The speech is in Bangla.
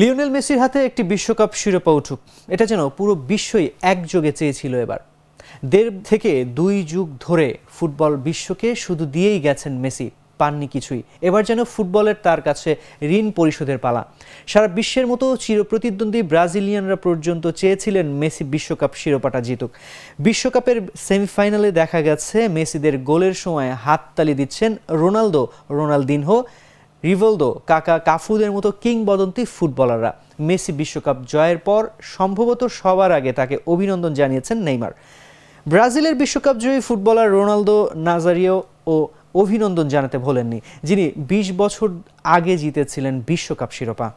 লিওনেল মেসির হাতে একটি বিশ্বকাপ শিরোপা উঠুক এটা যেন পুরো বিশ্বই একযোগে চেয়েছিল এবার দেড় থেকে দুই যুগ ধরে ফুটবল বিশ্বকে শুধু দিয়েই গেছেন মেসি পাননি কিছুই এবার যেন ফুটবলের তার কাছে ঋণ পরিশোধের পালা সারা বিশ্বের মতো চিরপ্রতিদ্বন্দ্বী ব্রাজিলিয়ানরা পর্যন্ত চেয়েছিলেন মেসি বিশ্বকাপ শিরোপাটা জিতুক বিশ্বকাপের সেমিফাইনালে দেখা গেছে মেসিদের গোলের সময় হাততালি দিচ্ছেন রোনালদো রোনালদিনহো রিভলদো কাকা কাফুদের মতো কিংবদন্তি ফুটবলাররা মেসি বিশ্বকাপ জয়ের পর সম্ভবত সবার আগে তাকে অভিনন্দন জানিয়েছেন নেইমার ব্রাজিলের বিশ্বকাপ জয়ী ফুটবলার রোনালদো নাজারিও ও অভিনন্দন জানাতে ভোলেননি যিনি ২০ বছর আগে জিতেছিলেন বিশ্বকাপ শিরোপা